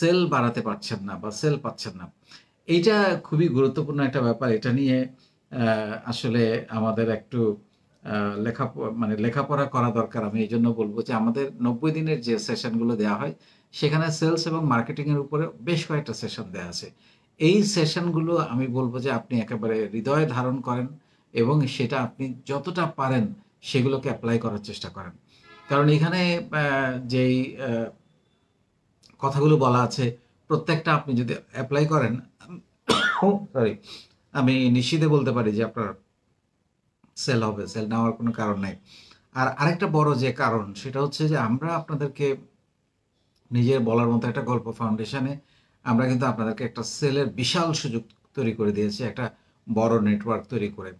sell বাড়াতে পারছেন না বা সেল পাচ্ছেন না এইটা খুবই গুরুত্বপূর্ণ একটা ব্যাপার এটা নিয়ে আসলে আমাদের একটু লেখা মানে লেখাপড়া করা দরকার আমি এই জন্য বলবো যে আমাদের নব্বই দিনের যে সেশনগুলো দেওয়া হয় সেখানে সেলস এবং মার্কেটিংয়ের উপরে বেশ কয়েকটা সেশন দেওয়া আছে এই সেশনগুলো আমি বলবো যে আপনি একেবারে হৃদয়ে ধারণ করেন এবং সেটা আপনি যতটা পারেন সেগুলোকে অ্যাপ্লাই করার চেষ্টা করেন কারণ এখানে যেই কথাগুলো বলা আছে প্রত্যেকটা আপনি যদি অ্যাপ্লাই করেন সরি আমি নিশ্চিতে বলতে পারি যে আপনার সেল হবে সেল নেওয়ার কোনো কারণ নাই আর আরেকটা বড় যে কারণ সেটা হচ্ছে যে আমরা আপনাদেরকে নিজের বলার মতো একটা গল্প ফাউন্ডেশনে আমরা কিন্তু আপনাদেরকে একটা সেলের বিশাল সুযোগ তৈরি করে দিয়েছি একটা বড় নেটওয়ার্ক তৈরি করে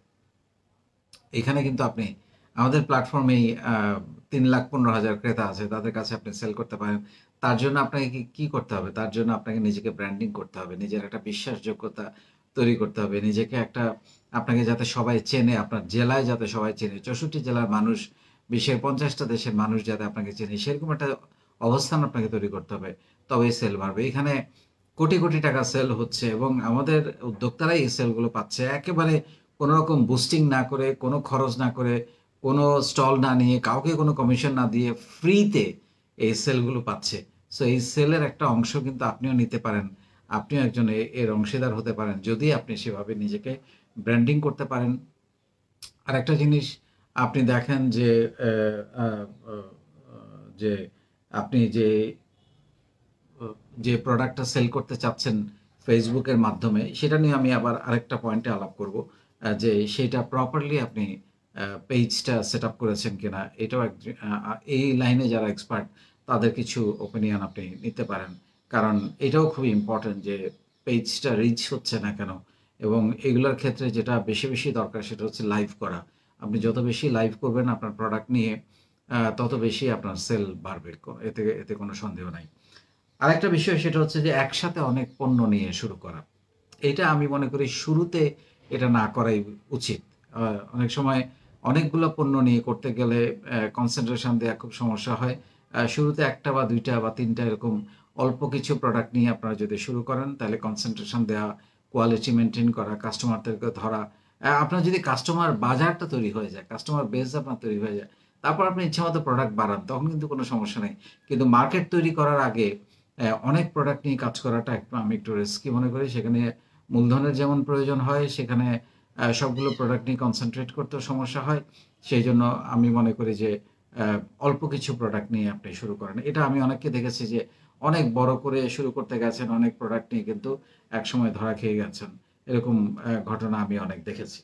এখানে কিন্তু আপনি আমাদের প্ল্যাটফর্মেই তিন লাখ পনেরো হাজার ক্রেতা আছে তাদের কাছে আপনি সেল করতে পারেন তার জন্য আপনাকে কি করতে হবে তার জন্য আপনাকে নিজেকে ব্র্যান্ডিং করতে হবে নিজের একটা বিশ্বাসযোগ্যতা তৈরি করতে হবে নিজেকে একটা আপনাকে যাতে সবাই চেনে আপনার জেলায় যাতে সবাই চেনে চৌষট্টি জেলার মানুষ বিশ্বের পঞ্চাশটা দেশের মানুষ যাতে আপনাকে চেনে সেরকম একটা অবস্থান আপনাকে তৈরি করতে হবে তবেই সেল বাড়বে এখানে কোটি কোটি টাকা সেল হচ্ছে এবং আমাদের উদ্যোক্তারাই এই সেলগুলো পাচ্ছে একেবারে কোনোরকম বুস্টিং না করে কোনো খরচ না করে কোনো স্টল না নিয়ে কাউকে কোনো কমিশন না দিয়ে ফ্রিতে এই সেলগুলো পাচ্ছে সো এই সেলের একটা অংশ কিন্তু আপনিও নিতে পারেন আপনিও একজন এর অংশীদার হতে পারেন যদি আপনি সেভাবে নিজেকে ব্র্যান্ডিং করতে পারেন আর একটা জিনিস আপনি দেখেন যে যে আপনি যে যে প্রোডাক্টটা সেল করতে চাচ্ছেন ফেসবুকের মাধ্যমে সেটা নিয়ে আমি আবার আরেকটা পয়েন্টে আলাপ করব যে সেটা প্রপারলি আপনি পেজটা সেট আপ করেছেন কিনা এটাও এক এই লাইনে যারা এক্সপার্ট তাদের কিছু ওপিনিয়ন আপনি নিতে পারেন কারণ এটাও খুব ইম্পর্ট্যান্ট যে পেজটা রিচ হচ্ছে না কেন এবং এগুলোর ক্ষেত্রে যেটা বেশি বেশি দরকার সেটা হচ্ছে লাইভ করা আপনি যত বেশি লাইভ করবেন আপনার প্রোডাক্ট নিয়ে তত বেশি আপনার সেল বাড়বে এতে এতে কোনো সন্দেহ নাই আরেকটা বিষয় সেটা হচ্ছে যে একসাথে অনেক পণ্য নিয়ে শুরু করা এটা আমি মনে করি শুরুতে এটা না করাই উচিত অনেক সময় অনেকগুলো পণ্য নিয়ে করতে গেলে কনসেন্ট্রেশন দেওয়া খুব সমস্যা হয় শুরুতে একটা বা দুইটা বা তিনটা এরকম অল্প কিছু প্রোডাক্ট নিয়ে আপনারা যদি শুরু করেন তাহলে কনসেন্ট্রেশন দেওয়া কোয়ালিটি মেনটেন করা কাস্টমারদেরকে ধরা আপনার যদি কাস্টমার বাজারটা তৈরি হয়ে যায় কাস্টমার বেস আপনার তৈরি হয়ে যায় তারপর আপনি ইচ্ছামতো প্রোডাক্ট বাড়ান তখন কিন্তু কোনো সমস্যা নেই কিন্তু মার্কেট তৈরি করার আগে অনেক প্রোডাক্ট নিয়ে কাজ করাটা একটু আমি একটু রিস্কি মনে করি সেখানে মূলধনের যেমন প্রয়োজন হয় সেখানে সবগুলো প্রোডাক্ট নিয়ে কনসেন্ট্রেট করতেও সমস্যা হয় সেই জন্য আমি মনে করি যে অল্প কিছু প্রোডাক্ট নিয়ে আপনি শুরু করেন এটা আমি অনেককে দেখেছি যে অনেক বড় করে শুরু করতে গেছেন অনেক প্রোডাক্ট নিয়ে কিন্তু একসময় ধরা খেয়ে গেছেন এরকম ঘটনা আমি অনেক দেখেছি